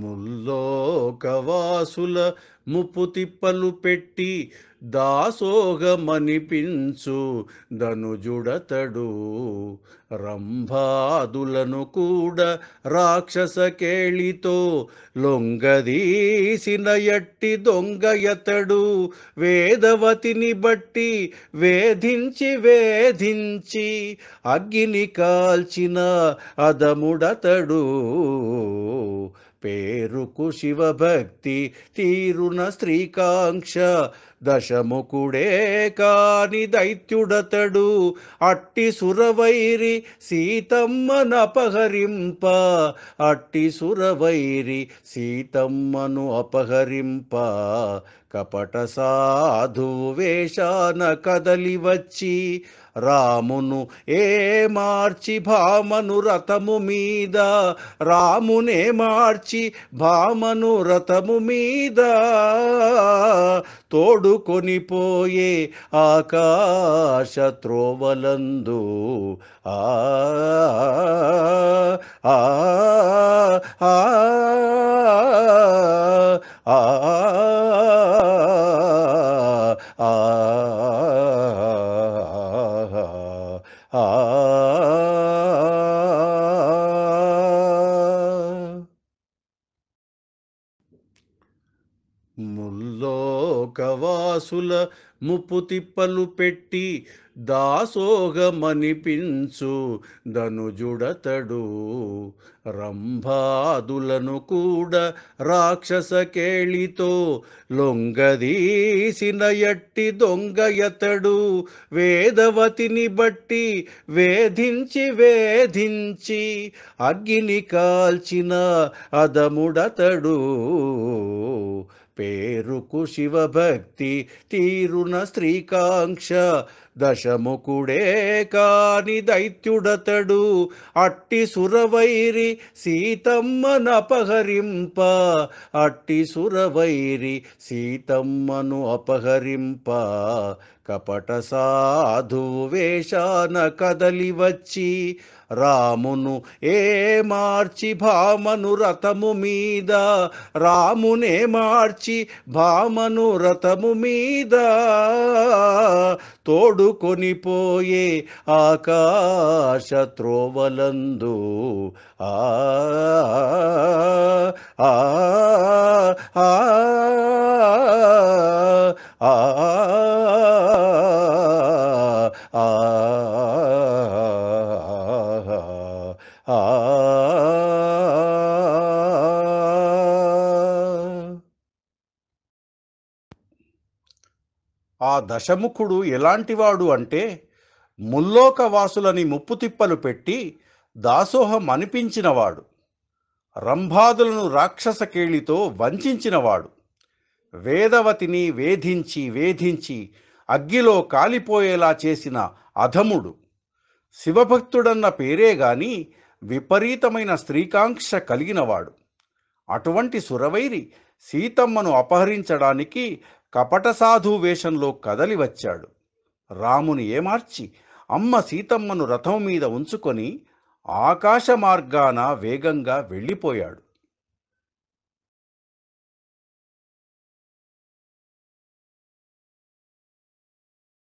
ముల్లోకవాసుల తిప్పలు పెట్టి దాసోగమనిపించు ధనుజుడతడు రంభాదులను కూడా రాక్షస కేళితో లొంగదీసిన ఎట్టి దొంగయతడు వేదవతిని బట్టి వేధించి వేధించి అగ్గిని కాల్చిన అదముడతడు ఎరుకు శివభక్తి తీరున శ్రీకాంక్ష దశముకుడే కాని దైత్యుడతడు అట్టి సురవైరి సీతమ్మ నపహరింప అట్టి సురవైరి సీతమ్మను అపహరింప కపట సాధు వేషాన కదలి వచ్చి రామును ఏ మార్చి భామను రథము మీద రామునే మార్చి భామను రథము మీద తోడుకొని పోయే ఆకాశ త్రోవలందు ఆ ఆ ఆ ముల్లోకవాసుల ముప్పుతిప్పలు పెట్టి దాసోగమనిపించు ధనుజుడతడు రంభాదులను కూడా రాక్షస కేళితో లొంగదీసిన ఎట్టి ఎతడు వేదవతిని బట్టి వేధించి వేధించి అగ్గిని కాల్చిన అదముడతడు పేరుకు శివభక్తి తీరున శ్రీకాంక్ష దశముకుడే కాని దైత్యుడతడు అట్టి సురవైరి సీతమ్మను అపహరింప అట్టి సురవైరి సీతమ్మను అపహరింప కపట సాధు వేషాన కదలి వచ్చి రామును ఏ మార్చి భామను రథము మీద రామునే మార్చి భామను రథము మీద తోడుకొని పోయే ఆకాశ త్రోవలందు ఆ ఆ ఆ దశముఖుడు ఎలాంటివాడు అంటే ముల్లోక వాసులని ముప్పుతిప్పలు పెట్టి దాసోహం అనిపించినవాడు రంభాదులను రాక్షస కేళితో వంచినవాడు వేదవతిని వేధించి వేధించి అగ్గిలో కాలిపోయేలా చేసిన అధముడు శివభక్తుడన్న పేరే గాని విపరీతమైన స్త్రీకాంక్ష కలిగినవాడు అటువంటి సురవైరి సీతమ్మను అపహరించడానికి కపట సాధు వేషంలో కదలి వచ్చాడు రాముని ఏమార్చి అమ్మ సీతమ్మను రథం మీద ఉంచుకొని ఆకాశ మార్గాన వేగంగా వెళ్ళిపోయాడు